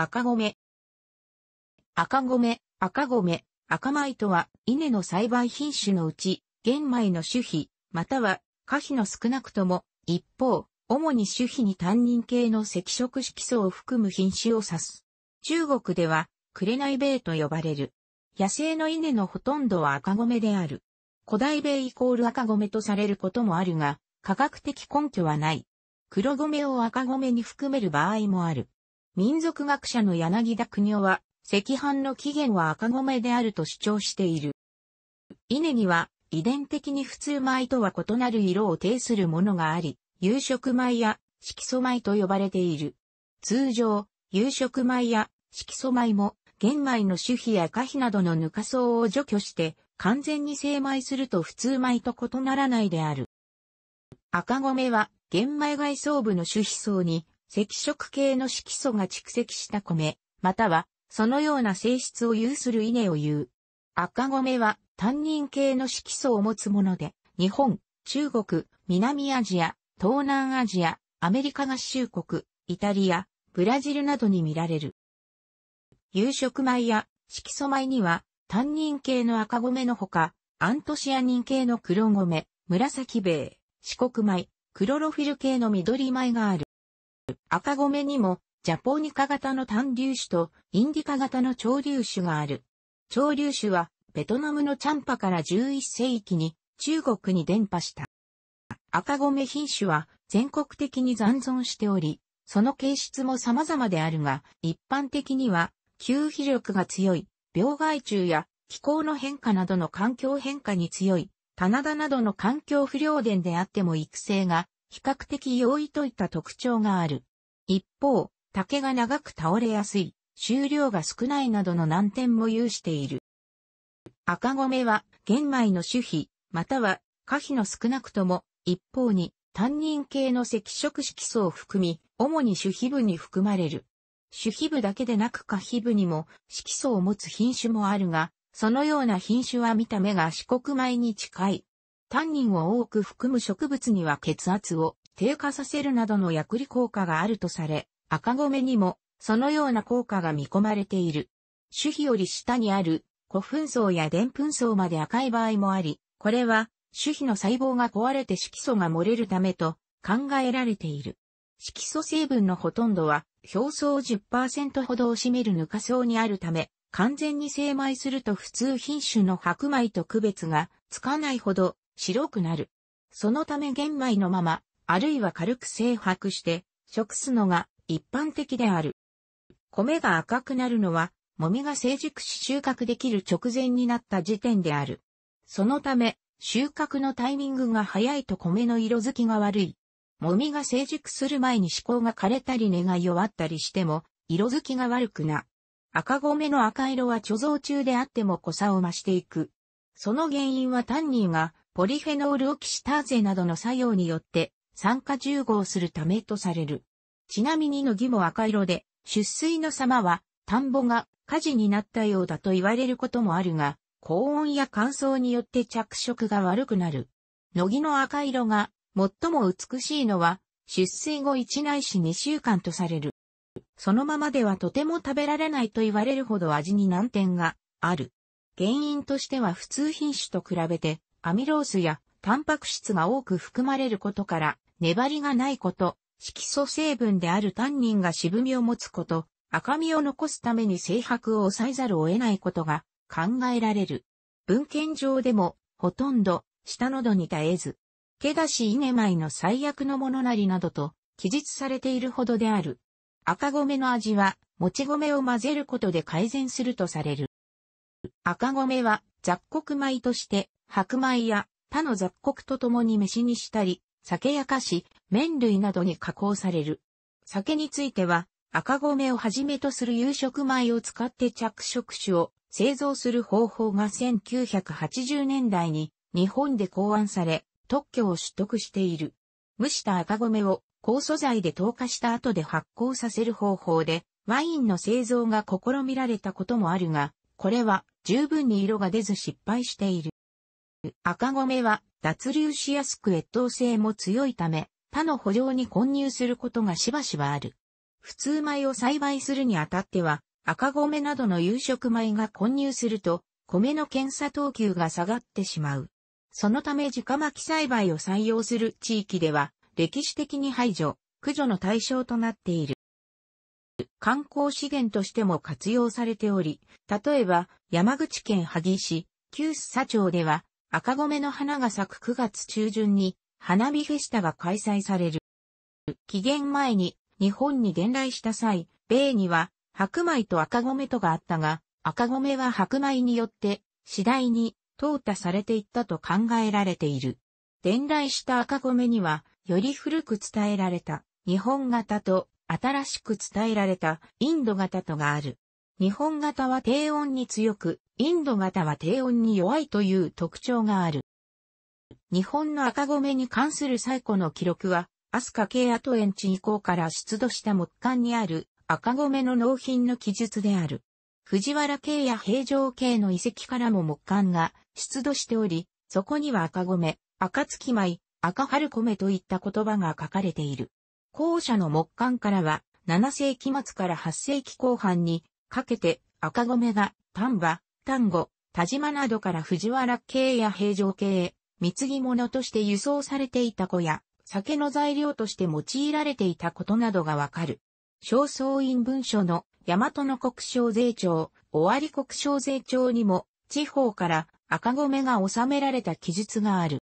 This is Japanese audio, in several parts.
赤米。赤米、赤米、赤米とは、稲の栽培品種のうち、玄米の種皮、または、花皮の少なくとも、一方、主に種皮に単人系の赤色色素を含む品種を指す。中国では、紅米と呼ばれる。野生の稲のほとんどは赤米である。古代米イコール赤米とされることもあるが、科学的根拠はない。黒米を赤米に含める場合もある。民族学者の柳田国夫は、赤飯の起源は赤米であると主張している。稲には、遺伝的に普通米とは異なる色を呈するものがあり、夕食米や色素米と呼ばれている。通常、夕食米や色素米も、玄米の種皮や果皮などのぬか層を除去して、完全に精米すると普通米と異ならないである。赤米は、玄米外装部の種皮層に赤色系の色素が蓄積した米、または、そのような性質を有する稲を言う。赤米は、単人系の色素を持つもので、日本、中国、南アジア、東南アジア、アメリカ合衆国、イタリア、ブラジルなどに見られる。有色米や色素米には、単人系の赤米のほか、アントシアニン系の黒米、紫米、四国米、クロロフィル系の緑米がある。赤米にも、ジャポニカ型の単粒種とインディカ型の潮流種がある。潮流種は、ベトナムのチャンパから11世紀に中国に伝播した。赤米品種は全国的に残存しており、その形質も様々であるが、一般的には、吸肥力が強い、病害虫や気候の変化などの環境変化に強い、棚田などの環境不良伝であっても育成が比較的容易といった特徴がある。一方、竹が長く倒れやすい、収量が少ないなどの難点も有している。赤米は玄米の種皮、または花皮の少なくとも一方に単人系の赤色色素を含み、主に種皮部に含まれる。種皮部だけでなく花皮部にも色素を持つ品種もあるが、そのような品種は見た目が四国米に近いタンニンを多く含む植物には血圧を低下させるなどの薬理効果があるとされ、赤米にもそのような効果が見込まれている。種皮より下にある古粉層や澱粉層まで赤い場合もあり、これは種皮の細胞が壊れて色素が漏れるためと考えられている。色素成分のほとんどは表層10%ほどを占めるぬか層にあるため、完全に精米すると普通品種の白米と区別がつかないほど白くなる。そのため玄米のまま、あるいは軽く生白して、食すのが一般的である。米が赤くなるのは、もみが成熟し収穫できる直前になった時点である。そのため、収穫のタイミングが早いと米の色づきが悪い。もみが成熟する前に思考が枯れたり根が弱ったりしても、色づきが悪くな。赤米の赤色は貯蔵中であっても濃さを増していく。その原因はタンニーがポリフェノールオキシターゼなどの作用によって酸化重合するためとされる。ちなみにの木も赤色で、出水の様は田んぼが火事になったようだと言われることもあるが、高温や乾燥によって着色が悪くなる。乃木の赤色が最も美しいのは、出水後1ないし2週間とされる。そのままではとても食べられないと言われるほど味に難点がある。原因としては普通品種と比べてアミロースやタンパク質が多く含まれることから、粘りがないこと、色素成分であるタンニンが渋みを持つこと、赤みを残すために性白を抑えざるを得ないことが考えられる。文献上でも、ほとんど、下喉に絶えず、毛出し稲米の最悪のものなりなどと、記述されているほどである。赤米の味は、もち米を混ぜることで改善するとされる。赤米は雑穀米として白米や他の雑穀と共に飯にしたり、酒や菓子、麺類などに加工される。酒については、赤米をはじめとする夕食米を使って着色酒を製造する方法が1980年代に日本で考案され、特許を取得している。蒸した赤米を酵素剤で透過した後で発酵させる方法で、ワインの製造が試みられたこともあるが、これは十分に色が出ず失敗している。赤米は脱粒しやすく越冬性も強いため、他の補助に混入することがしばしばある。普通米を栽培するにあたっては、赤米などの有色米が混入すると、米の検査等級が下がってしまう。そのため直巻き栽培を採用する地域では、歴史的に排除、駆除の対象となっている。観光資源としても活用されており、例えば山口県萩市、旧須佐町では赤米の花が咲く9月中旬に花火フェスタが開催される。期限前に日本に伝来した際、米には白米と赤米とがあったが、赤米は白米によって次第に淘汰されていったと考えられている。伝来した赤米には、より古く伝えられた日本型と新しく伝えられたインド型とがある。日本型は低温に強く、インド型は低温に弱いという特徴がある。日本の赤米に関する最古の記録は、アスカ系アトエンチ以降から出土した木管にある赤米の納品の記述である。藤原系や平城系の遺跡からも木管が出土しており、そこには赤米、赤月米、赤春米といった言葉が書かれている。後者の木管からは、7世紀末から8世紀後半にかけて赤米が丹波、丹後、田島などから藤原系や平城系へ、貢ぎ物として輸送されていた子や、酒の材料として用いられていたことなどがわかる。正倉院文書の大和の国商税調尾張国商税調にも、地方から赤米が収められた記述がある。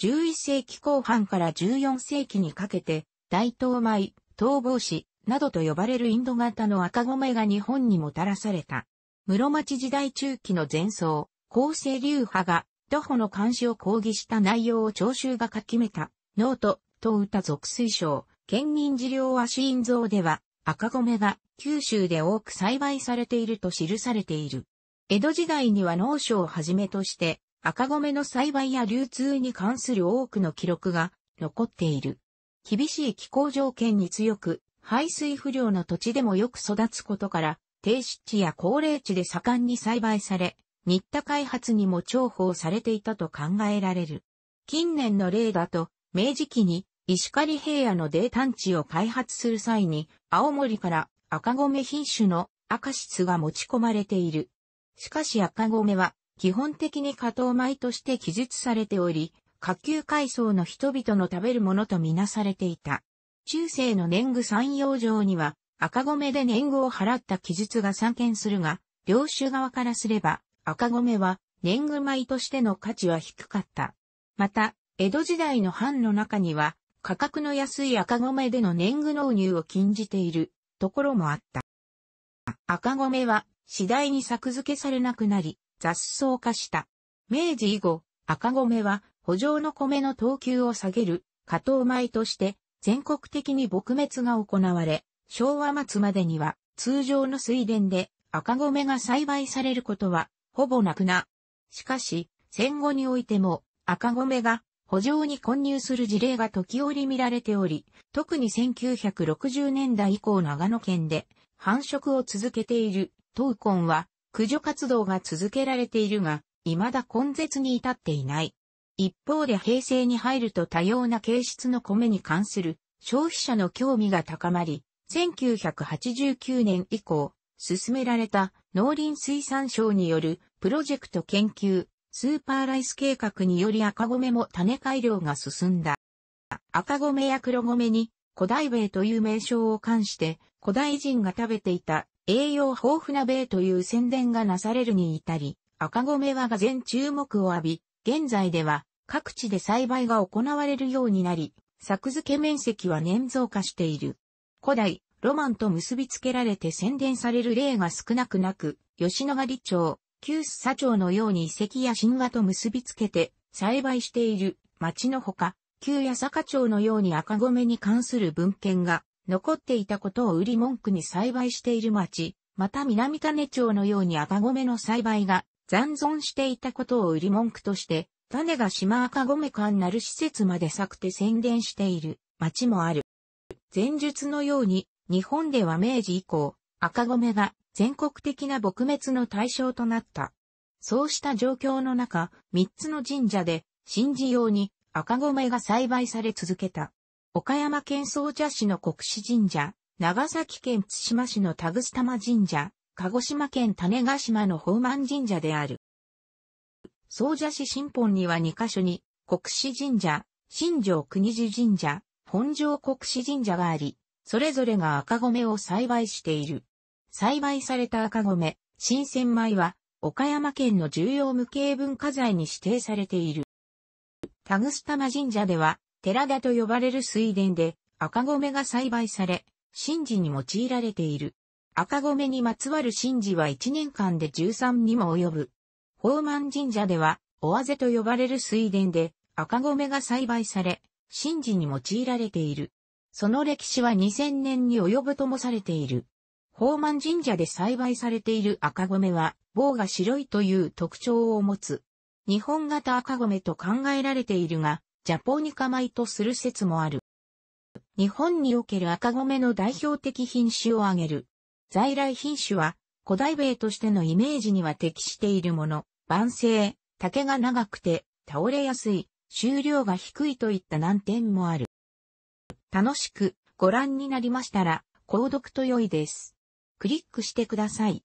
11世紀後半から14世紀にかけて、大東米、東房市、などと呼ばれるインド型の赤米が日本にもたらされた。室町時代中期の前奏、厚生流派が、徒歩の監視を抗議した内容を聴衆が書きめた、ノート、と歌属水省、県民治療は死因像では、赤米が九州で多く栽培されていると記されている。江戸時代には農書をはじめとして、赤米の栽培や流通に関する多くの記録が残っている。厳しい気候条件に強く、排水不良の土地でもよく育つことから、低湿地や高齢地で盛んに栽培され、新田開発にも重宝されていたと考えられる。近年の例だと、明治期に石狩平野の泥炭地を開発する際に、青森から赤米品種の赤質が持ち込まれている。しかし赤米は基本的に加糖米として記述されており、下級階層の人々の食べるものとみなされていた。中世の年貢山陽城には赤米で年貢を払った記述が散見するが、領主側からすれば、赤米は年貢米としての価値は低かった。また、江戸時代の藩の中には、価格の安い赤米での年貢納入を禁じているところもあった。赤米は次第に作付けされなくなり、雑草化した。明治以後、赤米は補助の米の等級を下げる、加藤米として全国的に撲滅が行われ、昭和末までには通常の水田で赤米が栽培されることはほぼなくな。しかし、戦後においても赤米が補助に混入する事例が時折見られており、特に1960年代以降長野県で繁殖を続けている東魂は駆除活動が続けられているが、未だ根絶に至っていない。一方で平成に入ると多様な形質の米に関する消費者の興味が高まり、1989年以降、進められた農林水産省によるプロジェクト研究、スーパーライス計画により赤米も種改良が進んだ。赤米や黒米に古代米という名称を冠して古代人が食べていた栄養豊富な米という宣伝がなされるに至り、赤米はが全注目を浴び、現在では各地で栽培が行われるようになり、作付け面積は年増加している。古代、ロマンと結びつけられて宣伝される例が少なくなく、吉野ヶ里町、旧須佐町のように遺跡や神話と結びつけて栽培している町のほか、旧八坂町のように赤米に関する文献が残っていたことを売り文句に栽培している町、また南種町のように赤米の栽培が残存していたことを売り文句として、種が島赤米館なる施設まで作って宣伝している町もある。前述のように、日本では明治以降、赤米が全国的な撲滅の対象となった。そうした状況の中、三つの神社で、神事用に赤米が栽培され続けた。岡山県総社市の国士神社、長崎県津島市の田口玉神社、鹿児島県種ヶ島の宝満神社である。総社市新本には2カ所に、国士神社、新城国寺神社、本城国士神社があり、それぞれが赤米を栽培している。栽培された赤米、新鮮米は、岡山県の重要無形文化財に指定されている。タグスタマ神社では、寺田と呼ばれる水田で赤米が栽培され、神事に用いられている。赤米にまつわる神事は1年間で13にも及ぶ。宝満神社では、おあぜと呼ばれる水田で赤米が栽培され、神事に用いられている。その歴史は2000年に及ぶともされている。宝満神社で栽培されている赤米は、棒が白いという特徴を持つ。日本型赤米と考えられているが、ジャポニカ米とする説もある。日本における赤米の代表的品種を挙げる。在来品種は、古代米としてのイメージには適しているもの、晩成、竹が長くて、倒れやすい、収量が低いといった難点もある。楽しくご覧になりましたら、購読と良いです。クリックしてください。